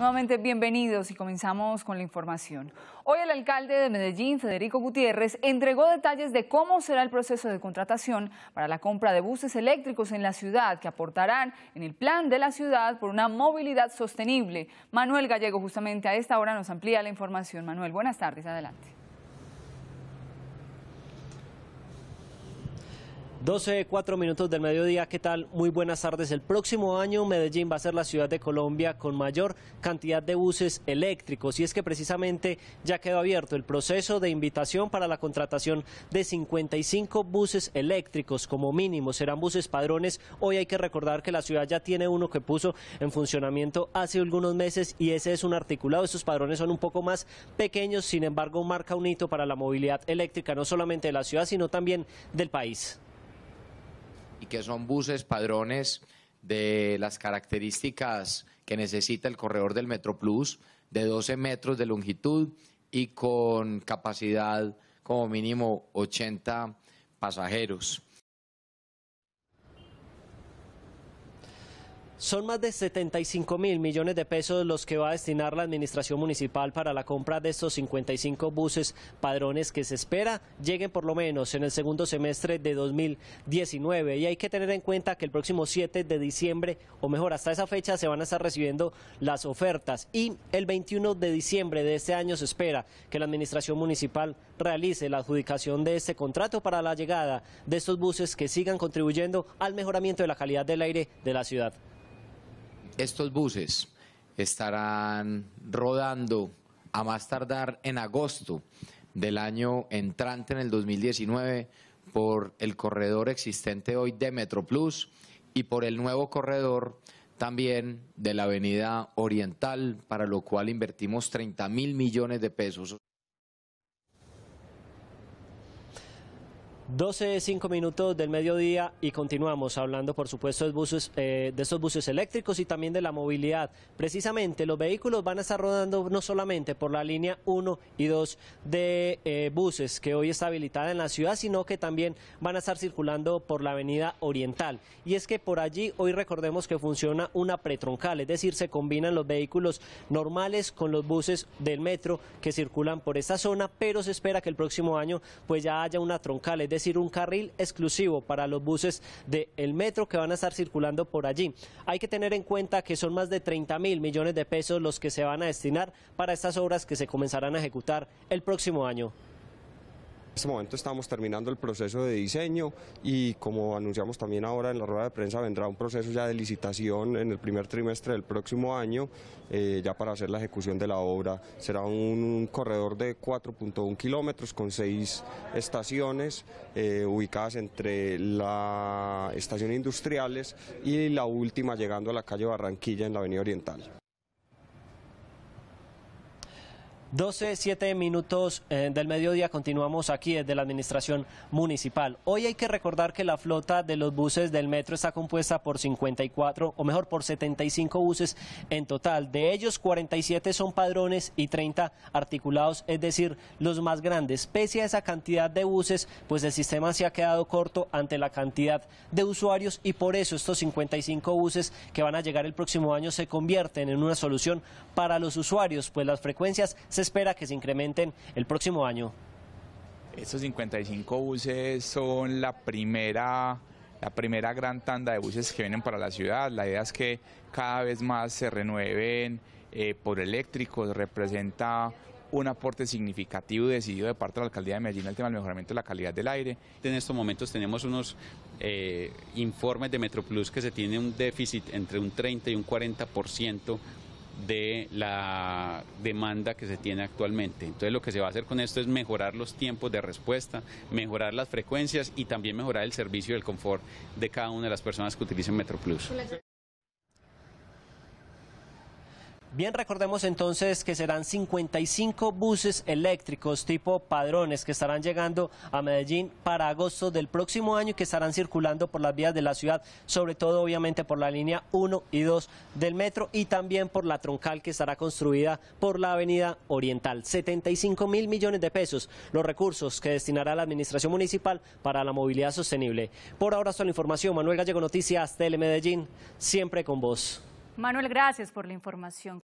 Nuevamente bienvenidos y comenzamos con la información. Hoy el alcalde de Medellín, Federico Gutiérrez, entregó detalles de cómo será el proceso de contratación para la compra de buses eléctricos en la ciudad que aportarán en el plan de la ciudad por una movilidad sostenible. Manuel Gallego justamente a esta hora nos amplía la información. Manuel, buenas tardes, adelante. 12, 4 minutos del mediodía, ¿qué tal? Muy buenas tardes. El próximo año Medellín va a ser la ciudad de Colombia con mayor cantidad de buses eléctricos y es que precisamente ya quedó abierto el proceso de invitación para la contratación de 55 buses eléctricos como mínimo. Serán buses padrones. Hoy hay que recordar que la ciudad ya tiene uno que puso en funcionamiento hace algunos meses y ese es un articulado. Estos padrones son un poco más pequeños, sin embargo marca un hito para la movilidad eléctrica no solamente de la ciudad sino también del país y que son buses padrones de las características que necesita el corredor del MetroPlus de 12 metros de longitud y con capacidad como mínimo 80 pasajeros. Son más de 75 mil millones de pesos los que va a destinar la Administración Municipal para la compra de estos 55 buses padrones que se espera lleguen por lo menos en el segundo semestre de 2019. Y hay que tener en cuenta que el próximo 7 de diciembre, o mejor, hasta esa fecha se van a estar recibiendo las ofertas. Y el 21 de diciembre de este año se espera que la Administración Municipal realice la adjudicación de este contrato para la llegada de estos buses que sigan contribuyendo al mejoramiento de la calidad del aire de la ciudad. Estos buses estarán rodando a más tardar en agosto del año entrante en el 2019 por el corredor existente hoy de Plus y por el nuevo corredor también de la Avenida Oriental, para lo cual invertimos 30 mil millones de pesos. 12, 5 minutos del mediodía y continuamos hablando, por supuesto, de, buses, eh, de esos buses eléctricos y también de la movilidad. Precisamente, los vehículos van a estar rodando no solamente por la línea 1 y 2 de eh, buses, que hoy está habilitada en la ciudad, sino que también van a estar circulando por la avenida Oriental. Y es que por allí hoy recordemos que funciona una pretroncal, es decir, se combinan los vehículos normales con los buses del metro que circulan por esta zona, pero se espera que el próximo año pues ya haya una troncal, es decir un carril exclusivo para los buses del metro que van a estar circulando por allí. Hay que tener en cuenta que son más de 30 mil millones de pesos los que se van a destinar para estas obras que se comenzarán a ejecutar el próximo año. En este momento estamos terminando el proceso de diseño y como anunciamos también ahora en la rueda de prensa vendrá un proceso ya de licitación en el primer trimestre del próximo año eh, ya para hacer la ejecución de la obra. Será un corredor de 4.1 kilómetros con seis estaciones eh, ubicadas entre la estación Industriales y la última llegando a la calle Barranquilla en la Avenida Oriental. 12, 7 minutos eh, del mediodía continuamos aquí desde la administración municipal. Hoy hay que recordar que la flota de los buses del metro está compuesta por 54, o mejor, por 75 buses en total. De ellos, 47 son padrones y 30 articulados, es decir, los más grandes. Pese a esa cantidad de buses, pues el sistema se ha quedado corto ante la cantidad de usuarios y por eso estos 55 buses que van a llegar el próximo año se convierten en una solución para los usuarios, pues las frecuencias se espera que se incrementen el próximo año? Estos 55 buses son la primera, la primera gran tanda de buses que vienen para la ciudad. La idea es que cada vez más se renueven eh, por eléctricos, representa un aporte significativo y decidido de parte de la alcaldía de Medellín al tema del mejoramiento de la calidad del aire. En estos momentos tenemos unos eh, informes de Metroplus que se tiene un déficit entre un 30 y un 40% de la demanda que se tiene actualmente. Entonces lo que se va a hacer con esto es mejorar los tiempos de respuesta, mejorar las frecuencias y también mejorar el servicio y el confort de cada una de las personas que utilicen MetroPlus. Bien, recordemos entonces que serán 55 buses eléctricos tipo padrones que estarán llegando a Medellín para agosto del próximo año y que estarán circulando por las vías de la ciudad, sobre todo obviamente por la línea 1 y 2 del metro y también por la troncal que estará construida por la avenida Oriental. 75 mil millones de pesos, los recursos que destinará la administración municipal para la movilidad sostenible. Por ahora, solo información. Manuel Gallego Noticias, Tele Medellín, siempre con vos. Manuel, gracias por la información.